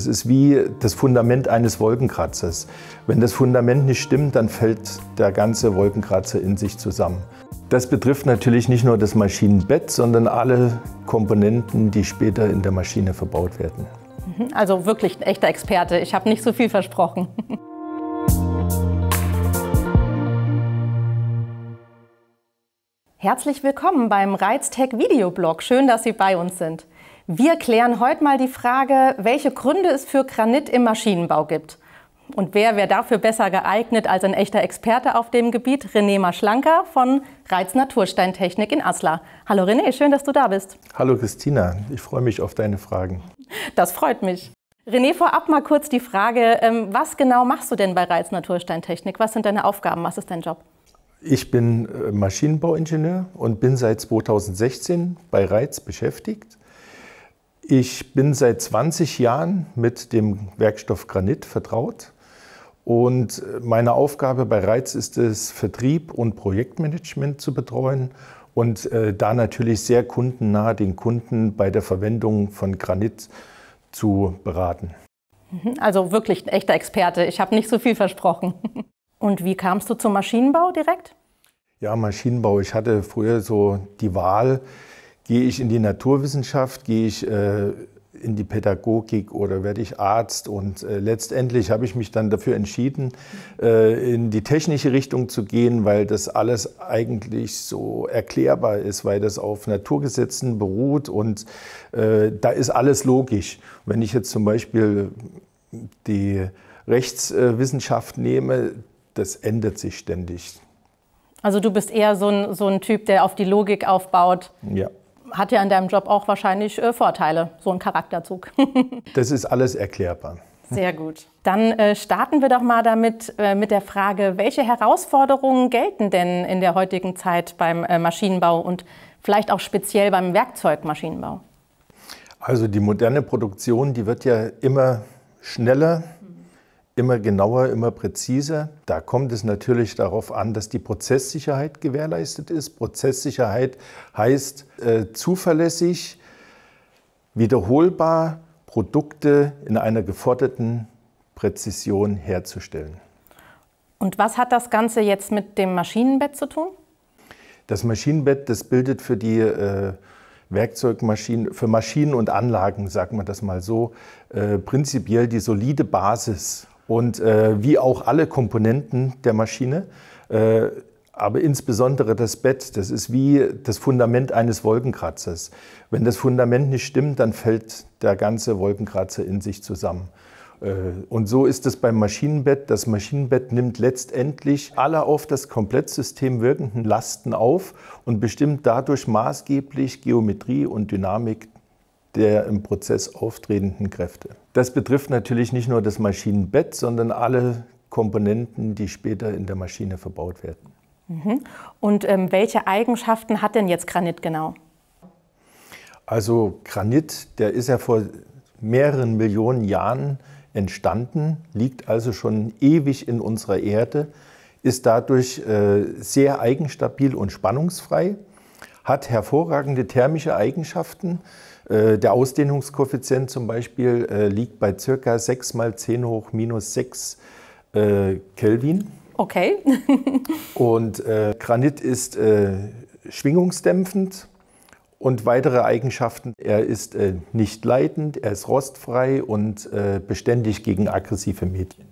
Es ist wie das Fundament eines Wolkenkratzers. Wenn das Fundament nicht stimmt, dann fällt der ganze Wolkenkratzer in sich zusammen. Das betrifft natürlich nicht nur das Maschinenbett, sondern alle Komponenten, die später in der Maschine verbaut werden. Mhm, also wirklich ein echter Experte. Ich habe nicht so viel versprochen. Herzlich willkommen beim Reiztech Videoblog. Schön, dass Sie bei uns sind. Wir klären heute mal die Frage, welche Gründe es für Granit im Maschinenbau gibt. Und wer wäre dafür besser geeignet als ein echter Experte auf dem Gebiet? René Maschlanker von Reiz Natursteintechnik in Asla. Hallo René, schön, dass du da bist. Hallo Christina, ich freue mich auf deine Fragen. Das freut mich. René, vorab mal kurz die Frage, ähm, was genau machst du denn bei Reiz Natursteintechnik? Was sind deine Aufgaben? Was ist dein Job? Ich bin äh, Maschinenbauingenieur und bin seit 2016 bei Reiz beschäftigt ich bin seit 20 Jahren mit dem Werkstoff Granit vertraut. Und meine Aufgabe bei Reiz ist es, Vertrieb und Projektmanagement zu betreuen und äh, da natürlich sehr kundennah den Kunden bei der Verwendung von Granit zu beraten. Mhm, also wirklich ein echter Experte. Ich habe nicht so viel versprochen. Und wie kamst du zum Maschinenbau direkt? Ja, Maschinenbau. Ich hatte früher so die Wahl, Gehe ich in die Naturwissenschaft, gehe ich äh, in die Pädagogik oder werde ich Arzt? Und äh, letztendlich habe ich mich dann dafür entschieden, äh, in die technische Richtung zu gehen, weil das alles eigentlich so erklärbar ist, weil das auf Naturgesetzen beruht und äh, da ist alles logisch. Wenn ich jetzt zum Beispiel die Rechtswissenschaft nehme, das ändert sich ständig. Also du bist eher so ein, so ein Typ, der auf die Logik aufbaut. Ja hat ja in deinem Job auch wahrscheinlich äh, Vorteile, so ein Charakterzug. das ist alles erklärbar. Sehr gut. Dann äh, starten wir doch mal damit äh, mit der Frage, welche Herausforderungen gelten denn in der heutigen Zeit beim äh, Maschinenbau und vielleicht auch speziell beim Werkzeugmaschinenbau? Also die moderne Produktion, die wird ja immer schneller, immer genauer, immer präziser. Da kommt es natürlich darauf an, dass die Prozesssicherheit gewährleistet ist. Prozesssicherheit heißt äh, zuverlässig, wiederholbar Produkte in einer geforderten Präzision herzustellen. Und was hat das Ganze jetzt mit dem Maschinenbett zu tun? Das Maschinenbett, das bildet für die äh, Werkzeugmaschinen, für Maschinen und Anlagen, sagt man das mal so, äh, prinzipiell die solide Basis und äh, wie auch alle Komponenten der Maschine. Äh, aber insbesondere das Bett, das ist wie das Fundament eines Wolkenkratzers. Wenn das Fundament nicht stimmt, dann fällt der ganze Wolkenkratzer in sich zusammen. Äh, und so ist es beim Maschinenbett. Das Maschinenbett nimmt letztendlich alle auf das Komplettsystem wirkenden Lasten auf und bestimmt dadurch maßgeblich Geometrie und Dynamik der im Prozess auftretenden Kräfte. Das betrifft natürlich nicht nur das Maschinenbett, sondern alle Komponenten, die später in der Maschine verbaut werden. Mhm. Und ähm, welche Eigenschaften hat denn jetzt Granit genau? Also Granit, der ist ja vor mehreren Millionen Jahren entstanden, liegt also schon ewig in unserer Erde, ist dadurch äh, sehr eigenstabil und spannungsfrei hat hervorragende thermische Eigenschaften. Äh, der Ausdehnungskoeffizient zum Beispiel äh, liegt bei circa 6 mal 10 hoch minus 6 äh, Kelvin. Okay. und Granit ist schwingungsdämpfend und weitere Eigenschaften. Er ist nicht leitend, er ist rostfrei und beständig gegen aggressive Medien.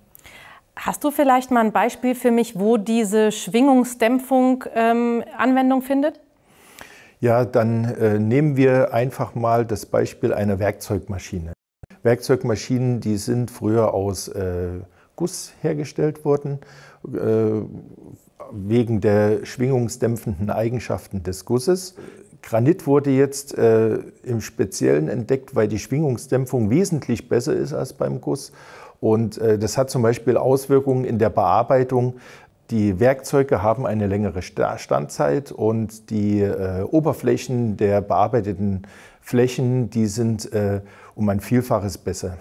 Hast du vielleicht mal ein Beispiel für mich, wo diese Schwingungsdämpfung ähm, Anwendung findet? Ja, dann äh, nehmen wir einfach mal das Beispiel einer Werkzeugmaschine. Werkzeugmaschinen, die sind früher aus äh, Guss hergestellt worden, äh, wegen der schwingungsdämpfenden Eigenschaften des Gusses. Granit wurde jetzt äh, im Speziellen entdeckt, weil die Schwingungsdämpfung wesentlich besser ist als beim Guss. Und äh, das hat zum Beispiel Auswirkungen in der Bearbeitung die Werkzeuge haben eine längere Standzeit und die äh, Oberflächen der bearbeiteten Flächen, die sind äh, um ein Vielfaches besser.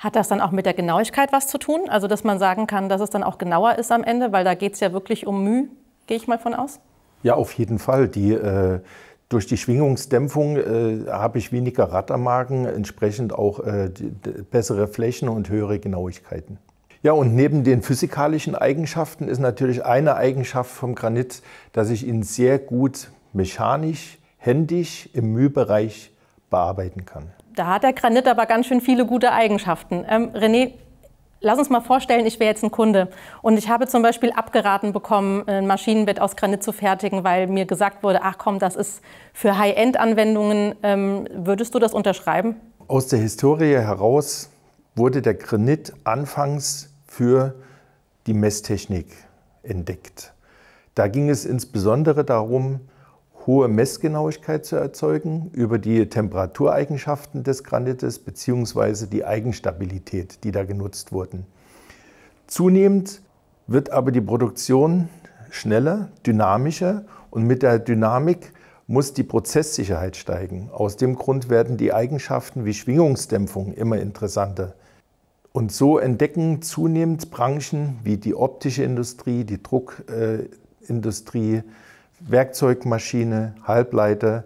Hat das dann auch mit der Genauigkeit was zu tun? Also dass man sagen kann, dass es dann auch genauer ist am Ende, weil da geht es ja wirklich um Mühe, gehe ich mal von aus? Ja, auf jeden Fall. Die, äh, durch die Schwingungsdämpfung äh, habe ich weniger Rad am Magen, entsprechend auch äh, die, die bessere Flächen und höhere Genauigkeiten. Ja, und neben den physikalischen Eigenschaften ist natürlich eine Eigenschaft vom Granit, dass ich ihn sehr gut mechanisch, händisch im Mühbereich bearbeiten kann. Da hat der Granit aber ganz schön viele gute Eigenschaften. Ähm, René, lass uns mal vorstellen, ich wäre jetzt ein Kunde und ich habe zum Beispiel abgeraten bekommen, ein Maschinenbett aus Granit zu fertigen, weil mir gesagt wurde, ach komm, das ist für High-End-Anwendungen. Ähm, würdest du das unterschreiben? Aus der Historie heraus wurde der Granit anfangs für die Messtechnik entdeckt. Da ging es insbesondere darum, hohe Messgenauigkeit zu erzeugen über die Temperatureigenschaften des Granites bzw. die Eigenstabilität, die da genutzt wurden. Zunehmend wird aber die Produktion schneller, dynamischer und mit der Dynamik muss die Prozesssicherheit steigen. Aus dem Grund werden die Eigenschaften wie Schwingungsdämpfung immer interessanter. Und so entdecken zunehmend Branchen wie die optische Industrie, die Druckindustrie, Werkzeugmaschine, Halbleiter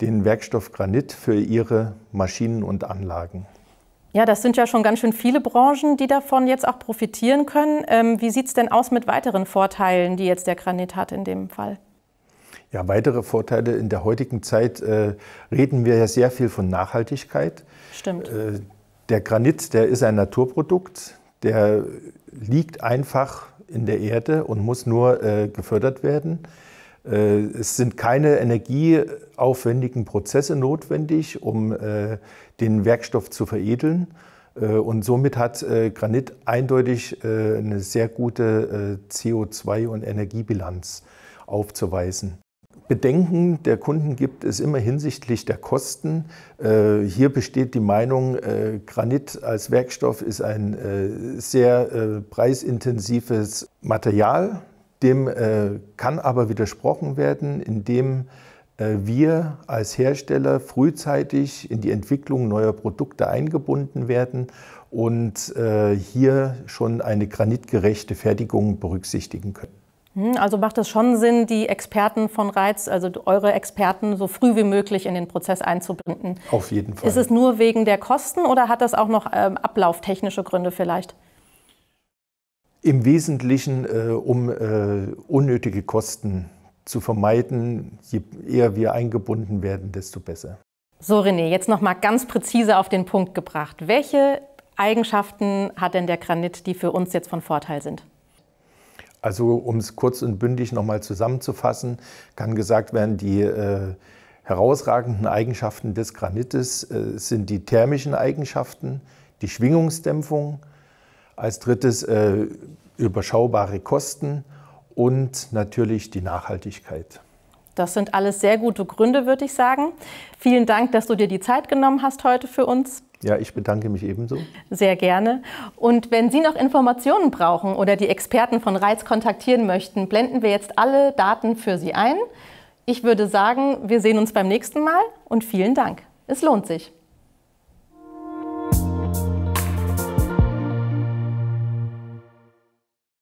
den Werkstoff Granit für ihre Maschinen und Anlagen. Ja, das sind ja schon ganz schön viele Branchen, die davon jetzt auch profitieren können. Ähm, wie sieht es denn aus mit weiteren Vorteilen, die jetzt der Granit hat in dem Fall? Ja, weitere Vorteile in der heutigen Zeit äh, reden wir ja sehr viel von Nachhaltigkeit. Stimmt. Äh, der Granit, der ist ein Naturprodukt, der liegt einfach in der Erde und muss nur äh, gefördert werden. Äh, es sind keine energieaufwendigen Prozesse notwendig, um äh, den Werkstoff zu veredeln. Äh, und somit hat äh, Granit eindeutig äh, eine sehr gute CO2- und Energiebilanz aufzuweisen. Bedenken der Kunden gibt es immer hinsichtlich der Kosten. Äh, hier besteht die Meinung, äh, Granit als Werkstoff ist ein äh, sehr preisintensives Material. Dem kann aber widersprochen werden, indem wir als Hersteller frühzeitig in die Entwicklung neuer Produkte eingebunden werden und hier schon eine granitgerechte Fertigung berücksichtigen können. Hm, also macht es schon Sinn, die Experten von Reiz, also eure Experten, so früh wie möglich in den Prozess einzubinden? Auf jeden Fall. Ist es nur wegen der Kosten oder hat das auch noch ähm, ablauftechnische Gründe vielleicht? Im Wesentlichen, äh, um äh, unnötige Kosten zu vermeiden. Je eher wir eingebunden werden, desto besser. So, René, jetzt nochmal ganz präzise auf den Punkt gebracht. Welche Eigenschaften hat denn der Granit, die für uns jetzt von Vorteil sind? Also um es kurz und bündig nochmal zusammenzufassen, kann gesagt werden, die äh, herausragenden Eigenschaften des Granites äh, sind die thermischen Eigenschaften, die Schwingungsdämpfung, als drittes äh, überschaubare Kosten und natürlich die Nachhaltigkeit. Das sind alles sehr gute Gründe, würde ich sagen. Vielen Dank, dass du dir die Zeit genommen hast heute für uns. Ja, ich bedanke mich ebenso. Sehr gerne. Und wenn Sie noch Informationen brauchen oder die Experten von Reiz kontaktieren möchten, blenden wir jetzt alle Daten für Sie ein. Ich würde sagen, wir sehen uns beim nächsten Mal und vielen Dank. Es lohnt sich.